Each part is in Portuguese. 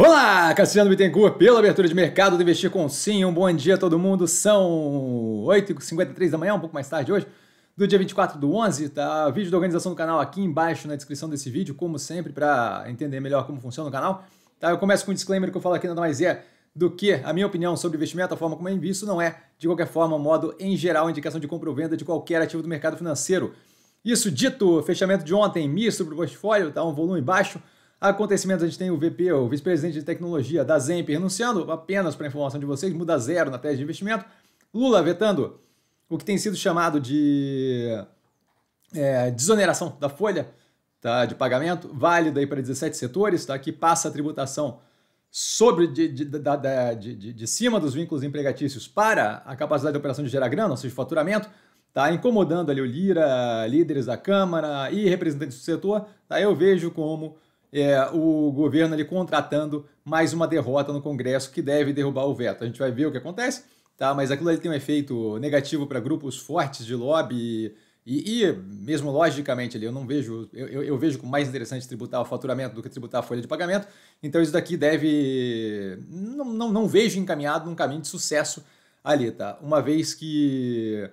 Olá, Cassiano Bittencourt, pela abertura de mercado do Investir com Sim. Um bom dia a todo mundo. São 8h53 da manhã, um pouco mais tarde hoje, do dia 24 do 11. Tá vídeo da organização do canal aqui embaixo na descrição desse vídeo, como sempre, para entender melhor como funciona o canal. Tá, eu começo com um disclaimer que eu falo aqui nada mais é do que a minha opinião sobre investimento, a forma como é invisto, não é, de qualquer forma, modo em geral, indicação de compra ou venda de qualquer ativo do mercado financeiro. Isso dito, fechamento de ontem misto para o portfólio, tá um volume baixo, Acontecimentos, a gente tem o VP, o vice-presidente de tecnologia da Zemp, renunciando, apenas para informação de vocês, muda zero na tese de investimento. Lula vetando o que tem sido chamado de é, desoneração da folha tá, de pagamento, válida para 17 setores, tá, que passa a tributação sobre de, de, de, de, cima dos vínculos empregatícios para a capacidade de operação de gerar grana, ou seja, faturamento, tá incomodando ali o Lira, líderes da Câmara e representantes do setor, tá, eu vejo como é, o governo ali contratando mais uma derrota no Congresso que deve derrubar o veto. A gente vai ver o que acontece, tá? Mas aquilo ali tem um efeito negativo para grupos fortes de lobby e, e, mesmo logicamente ali, eu não vejo, eu, eu vejo como mais interessante tributar o faturamento do que tributar a folha de pagamento. Então isso daqui deve, não, não, não vejo encaminhado num caminho de sucesso ali, tá? Uma vez que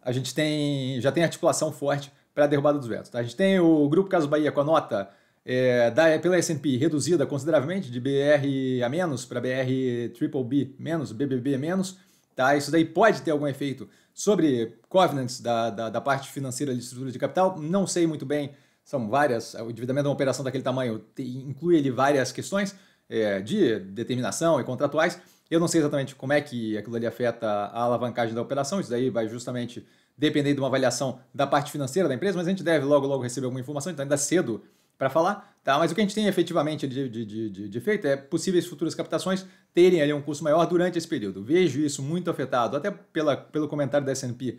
a gente tem, já tem articulação forte para a derrubada dos vetos. Tá? A gente tem o Grupo Caso Bahia com a nota é, da, pela S&P reduzida consideravelmente de BR a menos para BR triple B menos, BBB menos, tá? Isso daí pode ter algum efeito sobre covenants da, da, da, parte financeira de estrutura de capital, não sei muito bem, são várias, o endividamento de uma operação daquele tamanho inclui ele várias questões é, de determinação e contratuais, eu não sei exatamente como é que aquilo ali afeta a alavancagem da operação, isso daí vai justamente depender de uma avaliação da parte financeira da empresa, mas a gente deve logo, logo receber alguma informação, então ainda cedo para falar, tá? Mas o que a gente tem efetivamente de, de, de, de, feito é possíveis futuras captações terem ali um custo maior durante esse período. Vejo isso muito afetado, até pela, pelo comentário da S&P,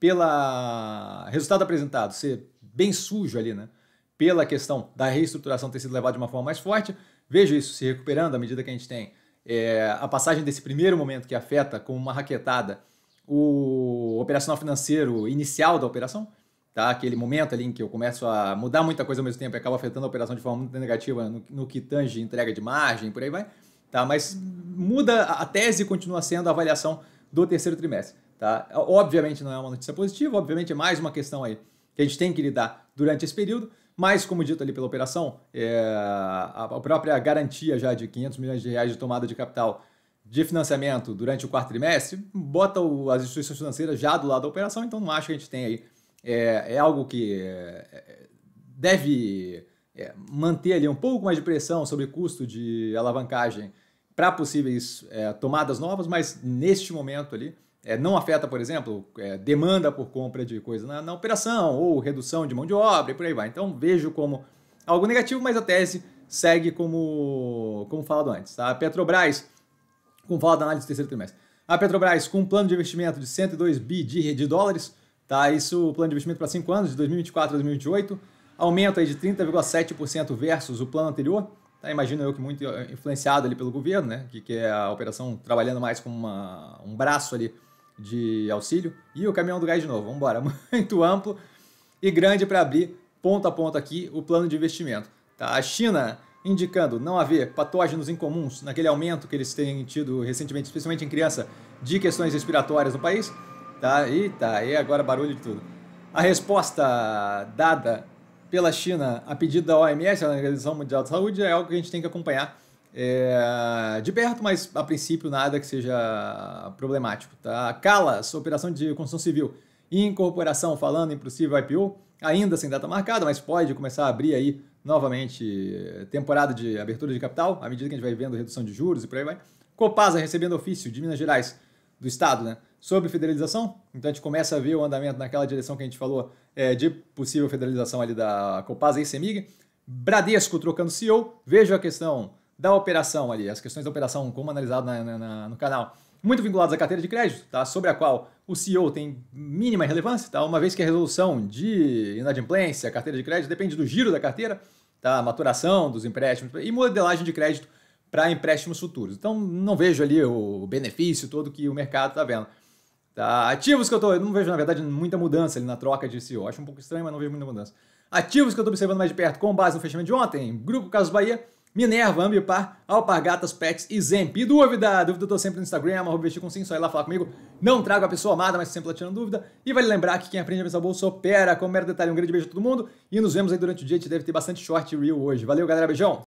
pelo resultado apresentado ser bem sujo ali, né? Pela questão da reestruturação ter sido levada de uma forma mais forte, vejo isso se recuperando à medida que a gente tem é, a passagem desse primeiro momento que afeta com uma raquetada o operacional financeiro inicial da operação, tá? Aquele momento ali em que eu começo a mudar muita coisa ao mesmo tempo e acaba afetando a operação de forma muito negativa no, no que tange entrega de margem, por aí vai, tá? Mas muda a tese continua sendo a avaliação do terceiro trimestre, tá? Obviamente não é uma notícia positiva, obviamente é mais uma questão aí que a gente tem que lidar durante esse período, mas como dito ali pela operação, é, a própria garantia já de 500 milhões de reais de tomada de capital de financiamento durante o quarto trimestre, bota o, as instituições financeiras já do lado da operação, então não acho que a gente tem aí é, é algo que é, é, deve é, manter ali um pouco mais de pressão sobre custo de alavancagem para possíveis tomadas novas, mas neste momento ali não afeta, por exemplo, demanda por compra de coisa na, na operação ou redução de mão de obra e por aí vai. Então vejo como algo negativo, mas a tese segue como, como falado antes. Tá? A Petrobras, como falado na análise do terceiro trimestre, a Petrobras com um plano de investimento de 102 bi de, de dólares, Tá? Isso, o plano de investimento para 5 anos, de 2024 a 2028, aumento aí de 30,7% versus o plano anterior. Tá? Imagino eu que muito eh, influenciado ali pelo governo, né? que, que é a operação trabalhando mais como uma, um braço ali de auxílio. E o caminhão do gás de novo, vamos embora. Muito amplo e grande para abrir ponto a ponto aqui o plano de investimento. Tá? A China indicando não haver patógenos incomuns naquele aumento que eles têm tido recentemente, especialmente em criança, de questões respiratórias no país. Tá? Eita, e agora barulho de tudo. A resposta dada pela China a pedido da OMS, a Organização Mundial de Saúde, é algo que a gente tem que acompanhar é, de perto, mas a princípio nada que seja problemático. Tá? Calas, operação de construção civil e incorporação, falando em possível IPO, ainda sem data marcada, mas pode começar a abrir aí novamente temporada de abertura de capital, à medida que a gente vai vendo redução de juros e por aí vai. Copasa recebendo ofício de Minas Gerais do Estado, né? Sobre federalização, então a gente começa a ver o andamento naquela direção que a gente falou é, de possível federalização ali da Copasa e Semig. Bradesco trocando CEO, vejo a questão da operação ali, as questões da operação como analisado na, na, no canal, muito vinculadas à carteira de crédito, tá? sobre a qual o CEO tem mínima relevância, tá? uma vez que a resolução de inadimplência, carteira de crédito, depende do giro da carteira, tá? maturação dos empréstimos e modelagem de crédito para empréstimos futuros. Então, não vejo ali o benefício todo que o mercado está vendo. Tá? Ativos que eu estou, não vejo, na verdade, muita mudança ali na troca de CEO. Acho um pouco estranho, mas não vejo muita mudança. Ativos que eu estou observando mais de perto, com base no fechamento de ontem, Grupo Casas Bahia, Minerva, Ambipar, Alpargatas, Pets e Zemp. E dúvida? Dúvida eu tô sempre no Instagram, arroba investir com sim, só ir lá falar comigo. Não trago a pessoa amada, mas sempre lá tirando dúvida. E vale lembrar que quem aprende a pensar bolsa opera. Como mero detalhe, um grande beijo a todo mundo. E nos vemos aí durante o dia, a gente deve ter bastante short real hoje. Valeu, galera, beijão!